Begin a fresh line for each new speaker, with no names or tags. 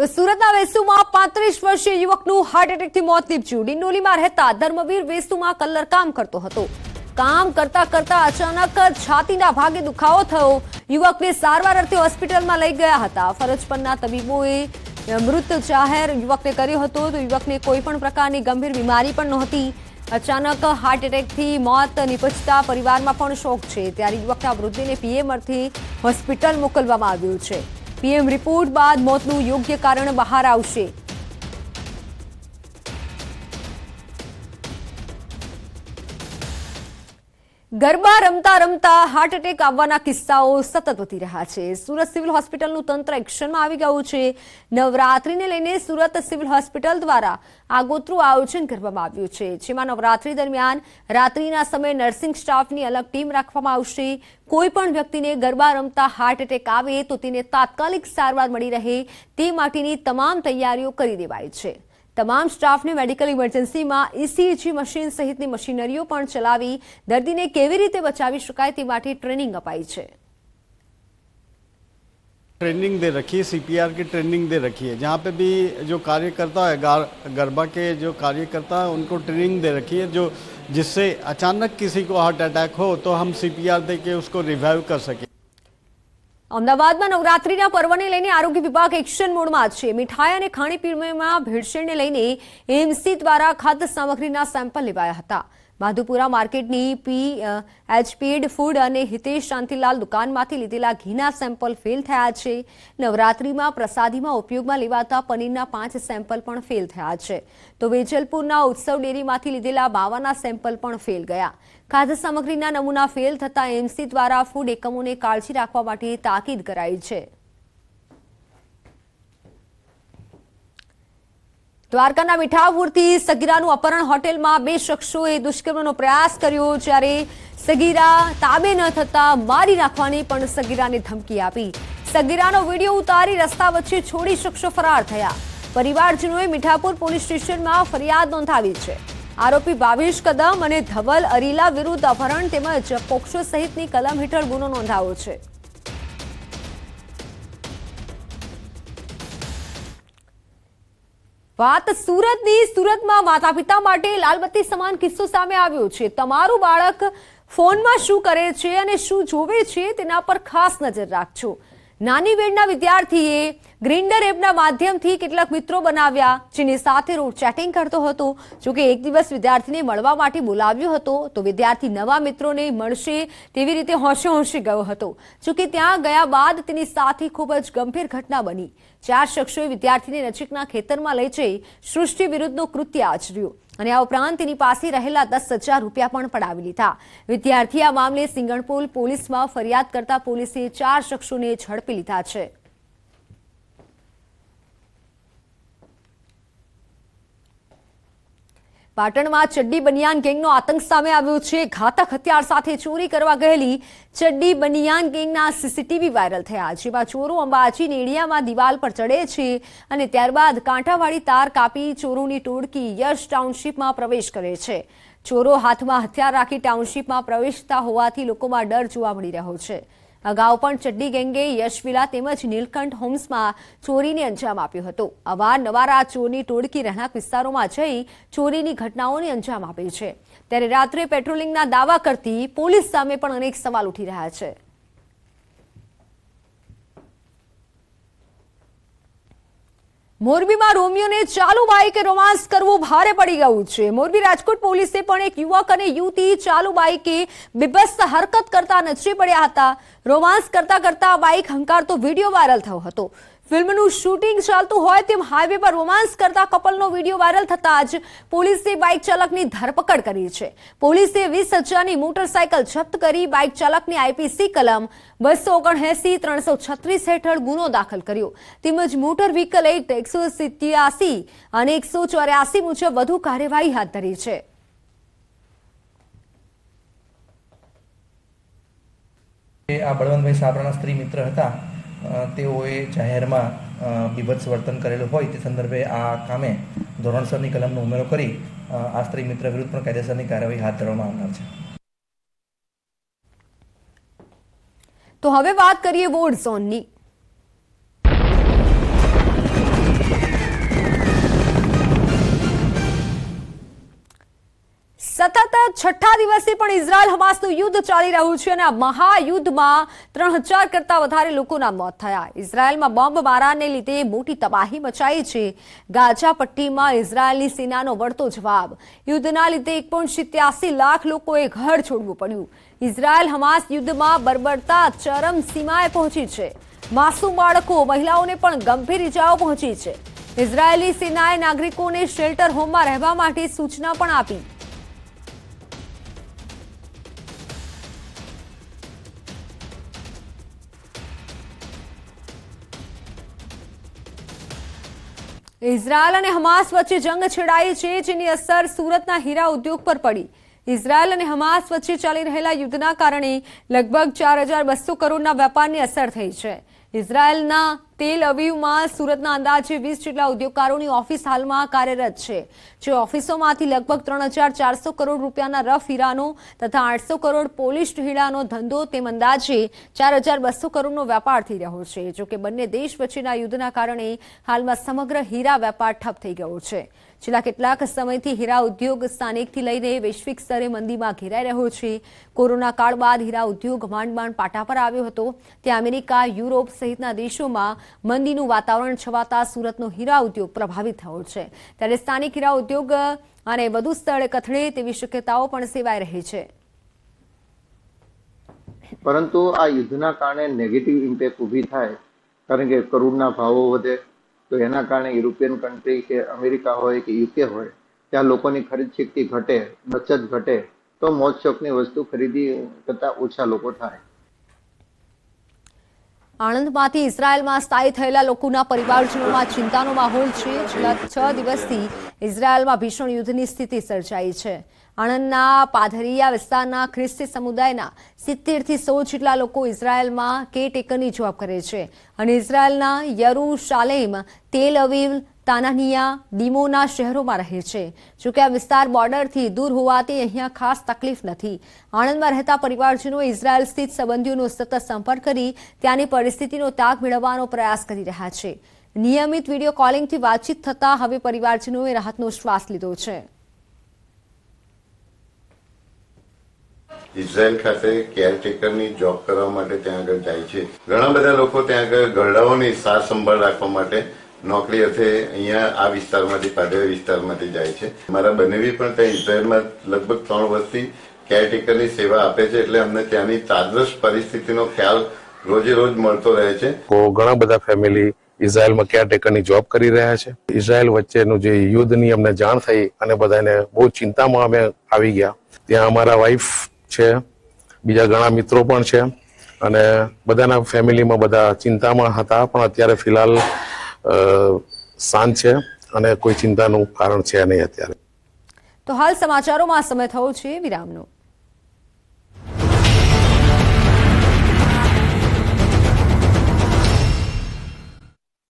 તો સુરતના વેસુમાં પાંત્રીસ વર્ષીય યુવકનું હાર્ટ એટેકથી મોત નીપજ્યું ડિંડોલીમાં રહેતા ધર્મવીર વેસુમાં કામ કરતો હતો કામ કરતા કરતા અચાનક છાતીના ભાગે દુખાવો થયો યુવકને સારવાર અર્થે હોસ્પિટલમાં લઈ ગયા હતા ફરજ પરના તબીબોએ મૃત જાહેર યુવકને કર્યો હતો તો યુવકને કોઈ પણ પ્રકારની ગંભીર બીમારી પણ નહોતી અચાનક હાર્ટ એટેકથી મોત નીપજતા પરિવારમાં પણ શોક છે ત્યારે યુવકના વૃદ્ધિને પીએમ અર્થે હોસ્પિટલ મોકલવામાં આવ્યું છે પીએમ રિપોર્ટ બાદ મોતનું યોગ્ય કારણ બહાર આવશે ગરબા રમતા રમતા હાર્ટ એટેક આવવાના કિસ્સાઓ સતત વધી રહ્યા છે સુરત સિવિલ હોસ્પિટલનું તંત્ર એક્શનમાં આવી ગયું છે નવરાત્રીને લઈને સુરત સિવિલ હોસ્પિટલ દ્વારા આગોતરું આયોજન કરવામાં આવ્યું છે જેમાં નવરાત્રી દરમિયાન રાત્રિના સમયે નર્સિંગ સ્ટાફની અલગ ટીમ રાખવામાં આવશે કોઈપણ વ્યક્તિને ગરબા રમતા હાર્ટ એટેક આવે તો તેને તાત્કાલિક સારવાર મળી રહે તે માટેની તમામ તૈયારીઓ કરી દેવાય છે તમામ સ્ટાફ ને મેડિકલ ઇમરજન્સી માં ઈસીજી મશીન સહિત ની મશીનરીઓ પણ ચલાવી દર્દી ને કેવી રીતે બચાવી શકાય તે માટે ટ્રેનિંગ અપાઈ છે ટ્રેનિંગ દે રાખી છે સીપીઆર કે ટ્રેનિંગ દે રાખી છે જ્યાં પે ભી જો કાર્યકર્તા હોય ગરબા કે જો કાર્યકર્તા ઉનકો ટ્રેનિંગ દે રાખી છે જો જisse અચાનક કિસીકો હાર્ટ એટેક હો તો હમ સીપીઆર દેકે ઉસકો રિવાઇવ કર સક અમદાવાદમાં નવરાત્રીના પર્વને લઈને આરોગ્ય વિભાગ એક્શન મોડમાં છે મીઠાઈ અને ખાણીપીણીમાં ભેળસેળને લઈને એમસી દ્વારા ખાદ્ય સામગ્રીના સેમ્પલ લેવાયા હતા માધુપુરા માર્કેટની પી એચપીડ ફૂડ અને હિતેશ શાંતિલાલ દુકાનમાંથી લીધેલા ઘીના સેમ્પલ ફેલ થયા છે નવરાત્રીમાં પ્રસાદીમાં ઉપયોગમાં લેવાતા પનીરના પાંચ સેમ્પલ પણ ફેલ થયા છે તો વેજલપુરના ઉત્સવ ડેરીમાંથી લીધેલા બાવાના સેમ્પલ પણ ફેલ ગયા ખાદ્ય સામગ્રીના નમૂના ફેલ થતા એમસી દ્વારા ફૂડ એકમોને કાળજી રાખવા માટે તાકીદ કરાઈ છે દ્વારકાના મીઠાપુરથી સગીરાનું અપહરણ હોટેલમાં બે શખ્સોએ દુષ્કર્મનો પ્રયાસ કર્યો જ્યારે સગીરા તાબે ન થતા મારી નાખવાની પણ સગીરાને ધમકી આપી સગીરાનો વિડીયો ઉતારી રસ્તા વચ્ચે છોડી શખ્સો ફરાર થયા પરિવારજનોએ મીઠાપુર પોલીસ સ્ટેશનમાં ફરિયાદ નોંધાવી છે આરોપી ભાવેશ કદમ અને ધવલ અરીલા વિરુદ્ધ અપહરણ તેમજ પોક્ષો સહિતની કલમ હેઠળ ગુનો નોંધાવો છે વાત સુરતની સુરતમાં માતા પિતા માટે લાલબત્તી સમાન કિસ્સો સામે આવ્યો છે તમારું બાળક ફોનમાં શું કરે છે અને શું જોવે છે તેના પર ખાસ નજર રાખજો નાની વેડના વિદ્યાર્થીએ ગ્રીન્ડર એપના માધ્યમથી કેટલાક મિત્રો બનાવ્યા જેની સાથે રોડ ચેટિંગ કરતો હતો જોકે એક દિવસ વિદ્યાર્થીને મળવા માટે બોલાવ્યો હતો તો વિદ્યાર્થી નવા મિત્રોને મળશે તેવી રીતે હોંશે હોંશી ગયો હતો જોકે ત્યાં ગયા બાદ તેની સાથે ખૂબ જ ગંભીર ઘટના બની ચાર શખ્સોએ વિદ્યાર્થીને નજીકના ખેતરમાં લઈ જઈ સૃષ્ટિ વિરુદ્ધનો કૃત્ય આચર્યું અને આ ઉપરાંત તેની પાસે રહેલા દસ હજાર રૂપિયા પણ પડાવી લીધા વિદ્યાર્થી આ મામલે સિંગણપોલ પોલીસમાં ફરિયાદ કરતા પોલીસે ચાર શખ્સોને ઝડપી લીધા છે પાટણમાં ચડ્ડી બનિયાન ગેંગનો આતંક સામે આવ્યો છે ઘાતક હથિયાર સાથે ચોરી કરવા ગયેલી ચડ્ડી બનિયાન ગેંગના સીસીટીવી વાયરલ થયા જેમાં ચોરો અંબાજી નેડિયામાં દિવાલ પર ચડે છે અને ત્યારબાદ કાંઠાવાળી તાર કાપી ચોરોની ટોળકી યશ ટાઉનશીપમાં પ્રવેશ કરે છે ચોરો હાથમાં હથિયાર રાખી ટાઉનશીપમાં પ્રવેશતા હોવાથી લોકોમાં ડર જોવા મળી રહ્યો છે અગાઉ પણ ચડ્ડી ગેંગે યશવિલા તેમજ નીલકંઠ હોમ્સમાં ચોરીને અંજામ આપ્યો હતો અવારનવાર આ ચોરની ટોળકી રહેણાંક વિસ્તારોમાં જઈ ચોરીની ઘટનાઓને અંજામ આપે છે ત્યારે રાત્રે પેટ્રોલિંગના દાવા કરતી પોલીસ સામે પણ અનેક સવાલ ઉઠી રહ્યા છે મોરબીમાં રોમિયોને ચાલુ બાઇકે રોમાન્સ કરવું ભારે પડી ગયું છે મોરબી રાજકોટ પોલીસે પણ એક યુવક અને યુવતી ચાલુ બાઇકે બીભત્સ હરકત કરતા નજરે પડ્યા હતા રોમાન્સ કરતા કરતા બાઇક હંકારતો વિડીયો વાયરલ થયો હતો ફિલ્મનું શૂટિંગ ચાલતું હોય તેમ હાઈવે પર રોમાન્સ કરતા કપલનો વિડીયો વાયરલ થતા જ પોલીસે બાઇક ચાલકની ધરપકડ કરી છે પોલીસે વીસ હજારની મોટરસાયકલ જપ્ત કરી બાઇક ચાલકની આઈપીસી કલમ બસો ઓગણએસી ત્રણસો છત્રીસ હેઠળ ગુનો દાખલ કર્યો તેમજ મોટર વ્હીકલ એક્ટ એકસો સિત્યાસી અને એકસો ચોર્યાસી મુજબ વધુ કાર્યવાહી હાથ ધરી છે આ બળવંતભાઈ સાબરાના સ્ત્રી મિત્ર હતા તેઓએ જાહેરમાં બીભત્સ વર્તન કરેલું હોય તે સંદર્ભે આ કામે ધોરણસરની કલમનો ઉમેરો કરી આ સ્ત્રી મિત્ર વિરુદ્ધ પણ કાયદેસરની કાર્યવાહી હાથ ધરવામાં આવનાર છે તો હવે વાત કરીએ વોર ઝોનની સતત છઠ્ઠા દિવસથી પણ ઇઝરાયલ હમાસનું યુદ્ધ ચાલી રહ્યું છે અને આ મહાયુદ્ધમાં ત્રણ હજાર કરતા વધારે લોકોના મોત થયા ઇઝરાયલમાં બોમ્બ મારાને લીધે મોટી તબાહી મચાઈ છે ગાઝા પટ્ટીમાં ઇઝરાયલની સેનાનો વળતો જવાબ યુદ્ધના લીધે એક લાખ લોકોએ ઘર છોડવું પડ્યું ઇઝરાયલ હમાસ યુદ્ધમાં બર્બરતા ચરમ સીમાએ પહોંચી છે માસૂમ બાળકો મહિલાઓને પણ ગંભીર ઇજાઓ પહોંચી છે ઇઝરાયેલી સેનાએ નાગરિકોને શેલ્ટર હોમમાં રહેવા માટે સૂચના પણ આપી ઇઝરાયલ અને હમાસ વચ્ચે જંગ છેડાઈ છે જેની અસર સુરતના હીરા ઉદ્યોગ પર પડી ઇઝરાયલ અને હમાસ વચ્ચે ચાલી રહેલા યુદ્ધના કારણે લગભગ ચાર હજાર બસો કરોડના વેપારની અસર થઈ છે ઇઝરાયલના તેલ અવીવમાં સુરતના અંદાજે વીસ જેટલા ઉદ્યોગકારોની ઓફિસ હાલમાં કાર્યરત છે જે ઓફિસોમાંથી લગભગ ત્રણ કરોડ રૂપિયાના રફ હીરાનો તથા આઠસો કરોડ પોલિશ્ડ હીરાનો ધંધો તેમ અંદાજે ચાર કરોડનો વેપાર થઈ રહ્યો છે જોકે બંને દેશ વચ્ચેના યુદ્ધના કારણે હાલમાં સમગ્ર હીરા વેપાર ઠપ થઈ ગયો છે છેલ્લા કેટલાક સમયથી હીરા ઉદ્યોગ સ્થાનિકથી લઈને વૈશ્વિક સ્તરે મંદીમાં ઘેરાઈ રહ્યો છે કોરોના કાળ બાદ હીરા ઉદ્યોગ માંડ માંડ પાટા પર આવ્યો હતો ત્યાં અમેરિકા યુરોપ સહિતના દેશોમાં મંદીનું વાતાવરણ છવાતા સુરતનો હીરા ઉદ્યોગ પ્રભાવિત થયો છે ત્યારે સ્થાનિક હીરા ઉદ્યોગ અને વધુ સ્થળે કથળે તેવી શક્યતાઓ પણ સેવાઈ રહી છે પરંતુ આ યુદ્ધના કારણે નેગેટિવ ઇમ્પેક્ટ ઊભી થાય કારણ કે કરુણના ભાવો વધે તો એના કારણે યુરોપિયન કન્ટ્રી કે અમેરિકા હોય કે યુકે હોય ત્યાં લોકોની ખરીદ શક્તિ ઘટે બચત ઘટે તો મોજ વસ્તુ ખરીદી કરતાં ઓછા લોકો થાય આણંદમાંથી ઇઝરાયલમાં સ્થાયી થયેલા લોકોના પરિવારજનોમાં ચિંતાનો માહોલ છે છેલ્લા છ દિવસથી ઇઝરાયલમાં ભીષણ યુદ્ધની સ્થિતિ સર્જાઈ છે આણંદના પાધરિયા વિસ્તારના ખ્રિસ્તી સમુદાયના સિત્તેરથી સો જેટલા લોકો ઇઝરાયલમાં કેટેકરની જોબ કરે છે અને ઇઝરાયલના યરુશાલેમ તેલ અવિવ તાનાનિયા દીમોના શહેરોમાં રહે છે જોકે આ વિસ્તાર બોર્ડરથી દૂર હોવાથી અહીંયા ખાસ તકલીફ નથી આણંદમાં રહેતા પરિવારજનો ઇઝરાયલ સ્થિત સંબંધીઓનો સતત સંપર્ક કરી ત્યાંની પરિસ્થિતિનો તાગ મેળવવાનો પ્રયાસ કરી રહ્યા છે નિયમિત વિડીયો કોલિંગથી વાતચીત થતાં હવે પરિવારજનોએ રાહતનો શ્વાસ લીધો છે ઇઝરાયલ ખાતે કેરટેકરની જોબ કરવા માટે ત્યાં આગળ જાય છે ઘણા બધા લોકો ત્યાં આગળ ગરડાઓની સાર સંભાળ રાખવા માટે નોકરી અર્થે અહીંયા આ વિસ્તારમાંથી પાદરી વિસ્તારમાંથી જાય છે મારા બનેવી પણ ત્યાં ઇઝરાયલમાં લગભગ ત્રણ વર્ષથી કેરટેકરની સેવા આપે છે એટલે અમને ત્યાંની તાદૃશ પરિસ્થિતિનો ખ્યાલ રોજે રોજ મળતો રહે છે ઘણા બધા ફેમિલી ઇઝરાયલમાં કેરટેકરની જોબ કરી રહ્યા છે ઇઝરાયલ વચ્ચેનું જે યુદ્ધની અમને જાણ થઈ અને બધાને બહુ ચિંતામાં અમે આવી ગયા ત્યાં અમારા વાઈફ છે બીજા ઘણા મિત્રો પણ છે અને બધાના ફેમિલીમાં બધા ચિંતામાં હતા પણ અત્યારે ફિલહાલ શાંત છે અને કોઈ ચિંતાનું કારણ છે નહીં અત્યારે તો હાલ સમાચારોમાં સમય થયો છે વિરામનો